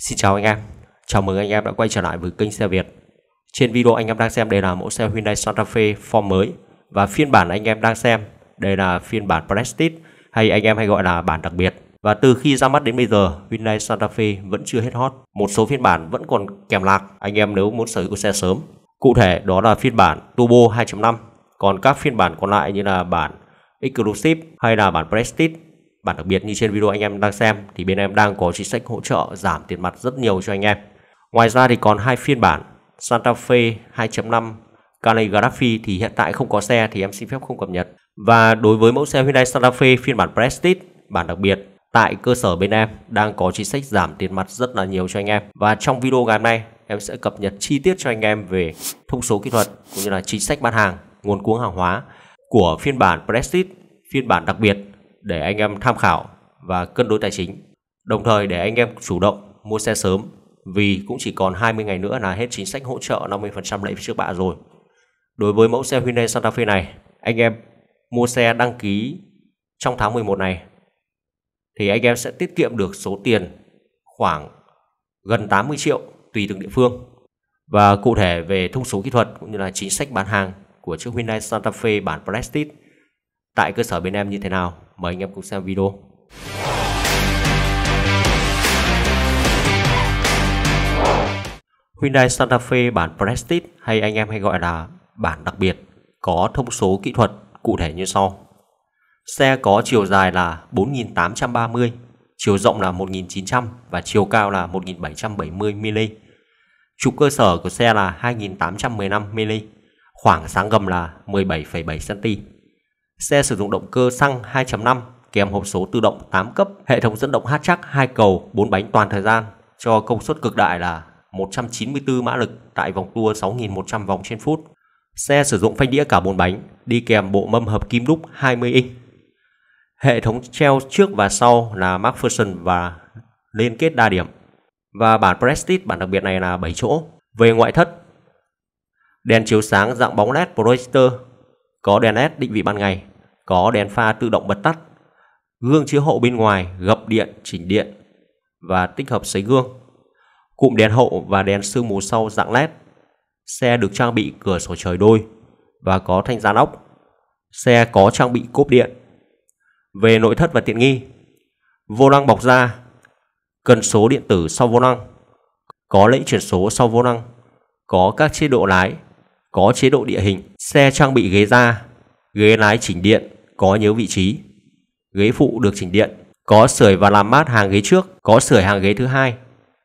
Xin chào anh em, chào mừng anh em đã quay trở lại với kênh xe Việt. Trên video anh em đang xem đây là mẫu xe Hyundai Santa Fe form mới và phiên bản anh em đang xem đây là phiên bản Prestige hay anh em hay gọi là bản đặc biệt. Và từ khi ra mắt đến bây giờ, Hyundai Santa Fe vẫn chưa hết hot. Một số phiên bản vẫn còn kèm lạc anh em nếu muốn sở hữu xe sớm. Cụ thể đó là phiên bản Turbo 2.5, còn các phiên bản còn lại như là bản Exclusive hay là bản Prestige Bản đặc biệt như trên video anh em đang xem thì bên em đang có chính sách hỗ trợ giảm tiền mặt rất nhiều cho anh em. Ngoài ra thì còn hai phiên bản Santa Fe 2.5 Calligraphy thì hiện tại không có xe thì em xin phép không cập nhật. Và đối với mẫu xe Hyundai Santa Fe phiên bản Prestige, bản đặc biệt tại cơ sở bên em đang có chính sách giảm tiền mặt rất là nhiều cho anh em. Và trong video ngày hôm nay em sẽ cập nhật chi tiết cho anh em về thông số kỹ thuật cũng như là chính sách bán hàng, nguồn cuống hàng hóa của phiên bản Prestige, phiên bản đặc biệt để anh em tham khảo và cân đối tài chính. Đồng thời để anh em chủ động mua xe sớm vì cũng chỉ còn 20 ngày nữa là hết chính sách hỗ trợ 50% lệ phí trước bạ rồi. Đối với mẫu xe Hyundai Santa Fe này, anh em mua xe đăng ký trong tháng 11 này thì anh em sẽ tiết kiệm được số tiền khoảng gần 80 triệu tùy từng địa phương. Và cụ thể về thông số kỹ thuật cũng như là chính sách bán hàng của chiếc Hyundai Santa Fe bản Prestige tại cơ sở bên em như thế nào mời anh em cùng xem video Hyundai Santa Fe bản Prestige hay anh em hay gọi là bản đặc biệt có thông số kỹ thuật cụ thể như sau. Xe có chiều dài là 4830, chiều rộng là 1900 và chiều cao là 1770 mm. Trục cơ sở của xe là 2815 mm, khoảng sáng gầm là 17,7 cm. Xe sử dụng động cơ xăng 2.5 kèm hộp số tự động 8 cấp, hệ thống dẫn động hát chắc 2 cầu 4 bánh toàn thời gian cho công suất cực đại là 194 mã lực tại vòng tua 6.100 vòng trên phút. Xe sử dụng phanh đĩa cả 4 bánh, đi kèm bộ mâm hợp kim đúc 20 inch. Hệ thống treo trước và sau là MacPherson và liên kết đa điểm. Và bản Prestige bản đặc biệt này là 7 chỗ. Về ngoại thất, đèn chiếu sáng dạng bóng LED projector có đèn LED định vị ban ngày, có đèn pha tự động bật tắt, gương chiếu hậu bên ngoài, gập điện, chỉnh điện và tích hợp sấy gương. Cụm đèn hậu và đèn sương mù sau dạng LED. Xe được trang bị cửa sổ trời đôi và có thanh giá ốc. Xe có trang bị cốp điện. Về nội thất và tiện nghi, vô lăng bọc da, cần số điện tử sau vô lăng, có lẫy chuyển số sau vô lăng, có các chế độ lái, có chế độ địa hình, xe trang bị ghế da, ghế lái chỉnh điện, có nhớ vị trí. Ghế phụ được chỉnh điện, có sưởi và làm mát hàng ghế trước, có sưởi hàng ghế thứ hai,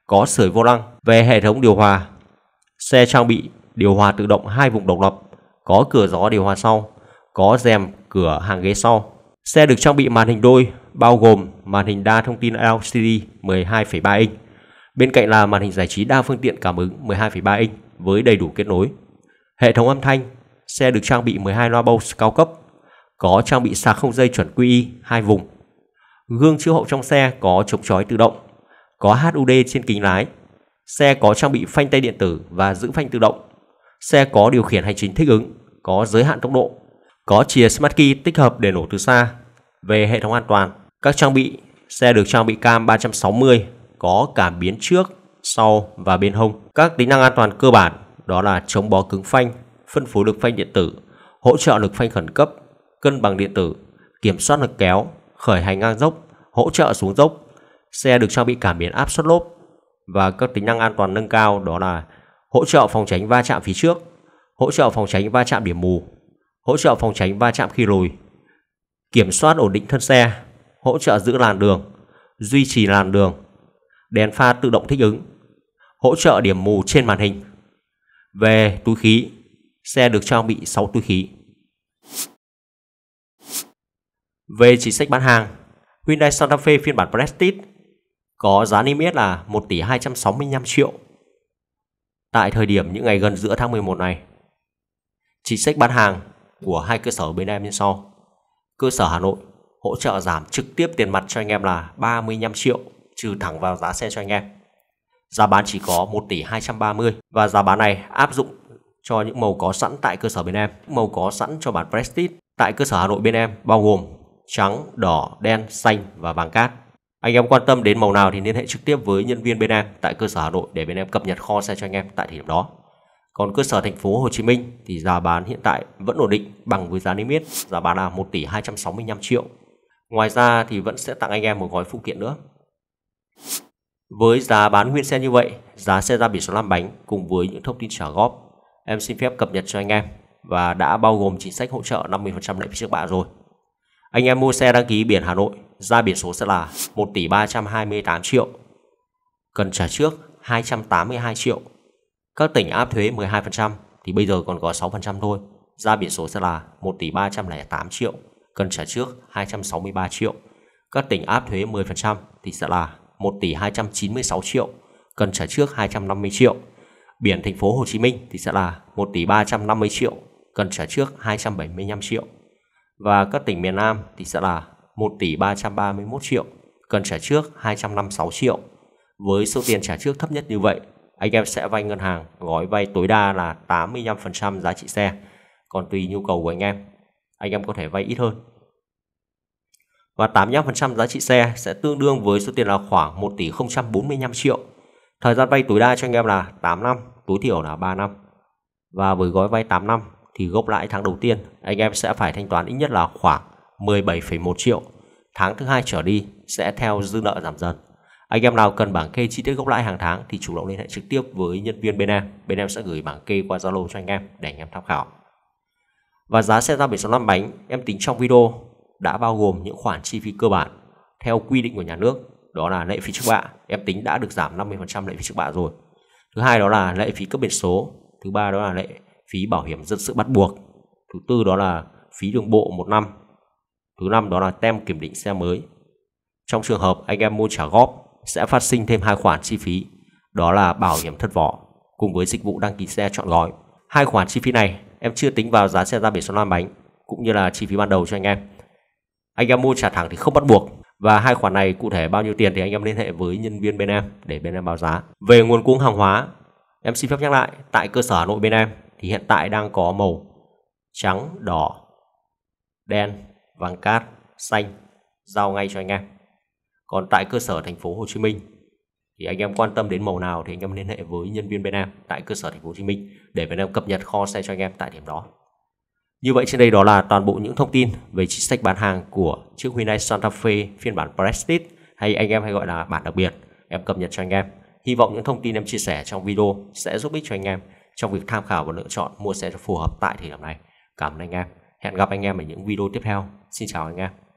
có sưởi vô lăng. Về hệ thống điều hòa, xe trang bị điều hòa tự động hai vùng độc lập, có cửa gió điều hòa sau, có rèm cửa hàng ghế sau. Xe được trang bị màn hình đôi bao gồm màn hình đa thông tin LCD 12,3 inch. Bên cạnh là màn hình giải trí đa phương tiện cảm ứng 12,3 inch với đầy đủ kết nối. Hệ thống âm thanh, xe được trang bị 12 loa Bose cao cấp, có trang bị sạc không dây chuẩn QI hai vùng. Gương chiếu hậu trong xe có chống chói tự động, có HUD trên kính lái. Xe có trang bị phanh tay điện tử và giữ phanh tự động. Xe có điều khiển hành trình thích ứng, có giới hạn tốc độ, có chìa Smart Key tích hợp để nổ từ xa. Về hệ thống an toàn, các trang bị xe được trang bị cam 360, có cảm biến trước, sau và bên hông. Các tính năng an toàn cơ bản đó là chống bó cứng phanh, phân phối lực phanh điện tử, hỗ trợ lực phanh khẩn cấp, cân bằng điện tử, kiểm soát lực kéo, khởi hành ngang dốc, hỗ trợ xuống dốc. Xe được trang bị cảm biến áp suất lốp và các tính năng an toàn nâng cao đó là hỗ trợ phòng tránh va chạm phía trước, hỗ trợ phòng tránh va chạm điểm mù, hỗ trợ phòng tránh va chạm khi lùi, kiểm soát ổn định thân xe, hỗ trợ giữ làn đường, duy trì làn đường, đèn pha tự động thích ứng, hỗ trợ điểm mù trên màn hình. Về túi khí, xe được trang bị 6 túi khí. Về chính sách bán hàng, Hyundai Santa Fe phiên bản Prestige có giá niêm yết là 1 tỷ 265 triệu. Tại thời điểm những ngày gần giữa tháng 11 này, chính sách bán hàng của hai cơ sở bên em như sau. Cơ sở Hà Nội hỗ trợ giảm trực tiếp tiền mặt cho anh em là 35 triệu trừ thẳng vào giá xe cho anh em giá bán chỉ có 1 tỷ 230 và giá bán này áp dụng cho những màu có sẵn tại cơ sở bên em. Màu có sẵn cho bản Prestige tại cơ sở Hà Nội bên em bao gồm trắng, đỏ, đen, xanh và vàng cát. Anh em quan tâm đến màu nào thì liên hệ trực tiếp với nhân viên bên em tại cơ sở Hà Nội để bên em cập nhật kho xe cho anh em tại thời điểm đó. Còn cơ sở thành phố Hồ Chí Minh thì giá bán hiện tại vẫn ổn định bằng với giá niêm yết, giá bán là 1 tỷ 265 triệu. Ngoài ra thì vẫn sẽ tặng anh em một gói phụ kiện nữa với giá bán nguyên xe như vậy, giá xe ra biển số 5 bánh cùng với những thông tin trả góp, em xin phép cập nhật cho anh em và đã bao gồm chính sách hỗ trợ 50% lệ phí trước bạ rồi. Anh em mua xe đăng ký biển Hà Nội, ra biển số sẽ là 1 tỷ 328 triệu. Cần trả trước 282 triệu. Các tỉnh áp thuế 12% thì bây giờ còn có 6% thôi. Ra biển số sẽ là 1 tỷ 308 triệu. Cần trả trước 263 triệu. Các tỉnh áp thuế 10% thì sẽ là 1 tỷ 296 triệu, cần trả trước 250 triệu. Biển thành phố Hồ Chí Minh thì sẽ là 1 tỷ 350 triệu, cần trả trước 275 triệu. Và các tỉnh miền Nam thì sẽ là 1 tỷ 331 triệu, cần trả trước 256 triệu. Với số tiền trả trước thấp nhất như vậy, anh em sẽ vay ngân hàng gói vay tối đa là 85% giá trị xe. Còn tùy nhu cầu của anh em, anh em có thể vay ít hơn và 85% giá trị xe sẽ tương đương với số tiền là khoảng 1 tỷ 045 triệu. Thời gian vay tối đa cho anh em là 8 năm, tối thiểu là 3 năm. Và với gói vay 8 năm thì gốc lãi tháng đầu tiên anh em sẽ phải thanh toán ít nhất là khoảng 17,1 triệu. Tháng thứ hai trở đi sẽ theo dư nợ giảm dần. Anh em nào cần bảng kê chi tiết gốc lãi hàng tháng thì chủ động liên hệ trực tiếp với nhân viên bên em. Bên em sẽ gửi bảng kê qua Zalo cho anh em để anh em tham khảo. Và giá xe ra biển số 5 bánh em tính trong video đã bao gồm những khoản chi phí cơ bản theo quy định của nhà nước, đó là lệ phí trước bạ, em tính đã được giảm 50% lệ phí trước bạ rồi. Thứ hai đó là lệ phí cấp biển số, thứ ba đó là lệ phí bảo hiểm dân sự bắt buộc, thứ tư đó là phí đường bộ một năm, thứ năm đó là tem kiểm định xe mới. Trong trường hợp anh em mua trả góp sẽ phát sinh thêm hai khoản chi phí, đó là bảo hiểm thất vỏ cùng với dịch vụ đăng ký xe chọn gói. Hai khoản chi phí này em chưa tính vào giá xe ra biển số năm bánh cũng như là chi phí ban đầu cho anh em anh em mua trả thẳng thì không bắt buộc và hai khoản này cụ thể bao nhiêu tiền thì anh em liên hệ với nhân viên bên em để bên em báo giá về nguồn cung hàng hóa em xin phép nhắc lại tại cơ sở Hà Nội bên em thì hiện tại đang có màu trắng đỏ đen vàng cát xanh giao ngay cho anh em còn tại cơ sở thành phố Hồ Chí Minh thì anh em quan tâm đến màu nào thì anh em liên hệ với nhân viên bên em tại cơ sở thành phố Hồ Chí Minh để bên em cập nhật kho xe cho anh em tại điểm đó như vậy trên đây đó là toàn bộ những thông tin về chính sách bán hàng của chiếc Hyundai Santa Fe phiên bản Prestige hay anh em hay gọi là bản đặc biệt em cập nhật cho anh em. Hy vọng những thông tin em chia sẻ trong video sẽ giúp ích cho anh em trong việc tham khảo và lựa chọn mua xe phù hợp tại thời điểm này. Cảm ơn anh em. Hẹn gặp anh em ở những video tiếp theo. Xin chào anh em.